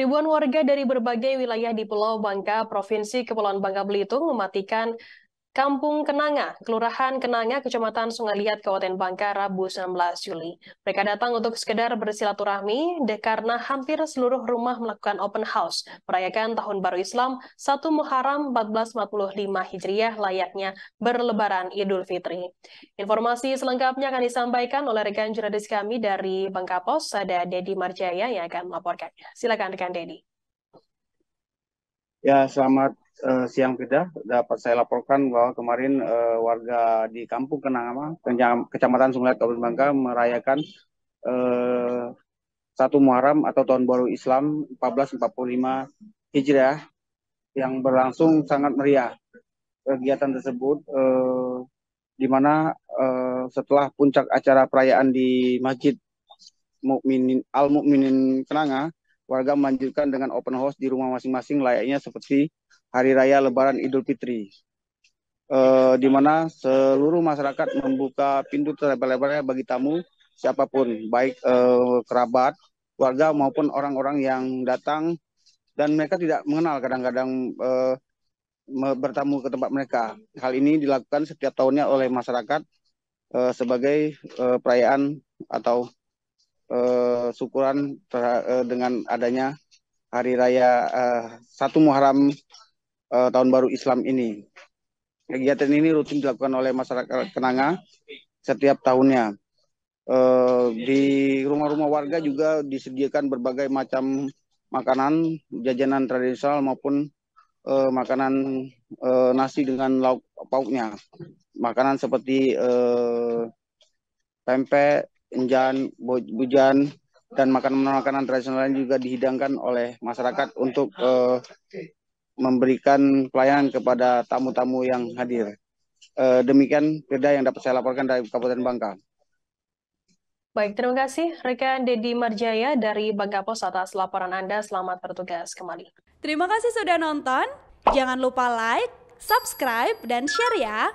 Ribuan warga dari berbagai wilayah di Pulau Bangka, Provinsi Kepulauan Bangka Belitung mematikan Kampung Kenanga, Kelurahan Kenanga, Kecamatan Sungai Liat, Kabupaten Bangka, Rabu 19 Juli. Mereka datang untuk sekedar bersilaturahmi karena hampir seluruh rumah melakukan open house, merayakan Tahun Baru Islam 1 Muharram 1445 Hijriah layaknya berlebaran Idul Fitri. Informasi selengkapnya akan disampaikan oleh rekan jurnalis kami dari Bangka Pos, ada Dedi Marjaya yang akan melaporkannya. Silakan rekan Dedi. Ya, selamat uh, siang Firda. Dapat saya laporkan bahwa kemarin uh, warga di Kampung Kenangama, Kecamatan Sungai Kabupaten Bangka merayakan uh, satu Muharram atau Tahun Baru Islam 1445 Hijriah yang berlangsung sangat meriah. Kegiatan tersebut uh, di mana uh, setelah puncak acara perayaan di Masjid Mukminin Al Mukminin Kenanga warga melanjutkan dengan open house di rumah masing-masing layaknya seperti Hari Raya Lebaran Idul Fitri. Eh, di mana seluruh masyarakat membuka pintu terlebar-lebarnya bagi tamu siapapun, baik eh, kerabat, warga maupun orang-orang yang datang dan mereka tidak mengenal kadang-kadang eh, bertamu ke tempat mereka. Hal ini dilakukan setiap tahunnya oleh masyarakat eh, sebagai eh, perayaan atau uh, syukuran uh, dengan adanya hari raya uh, satu Muharram uh, tahun baru Islam ini. Kegiatan ini rutin dilakukan oleh masyarakat Kenanga setiap tahunnya. Uh, di rumah-rumah warga juga disediakan berbagai macam makanan, jajanan tradisional maupun uh, makanan uh, nasi dengan lauk pauknya. Makanan seperti uh, pempek, enjan, bujan, dan makanan-makanan tradisional juga dihidangkan oleh masyarakat untuk uh, memberikan pelayanan kepada tamu-tamu yang hadir. Uh, demikian perda yang dapat saya laporkan dari Kabupaten Bangka. Baik, terima kasih rekan Dedi Marjaya dari Pos atas laporan Anda. Selamat bertugas kembali. Terima kasih sudah nonton. Jangan lupa like, subscribe, dan share ya.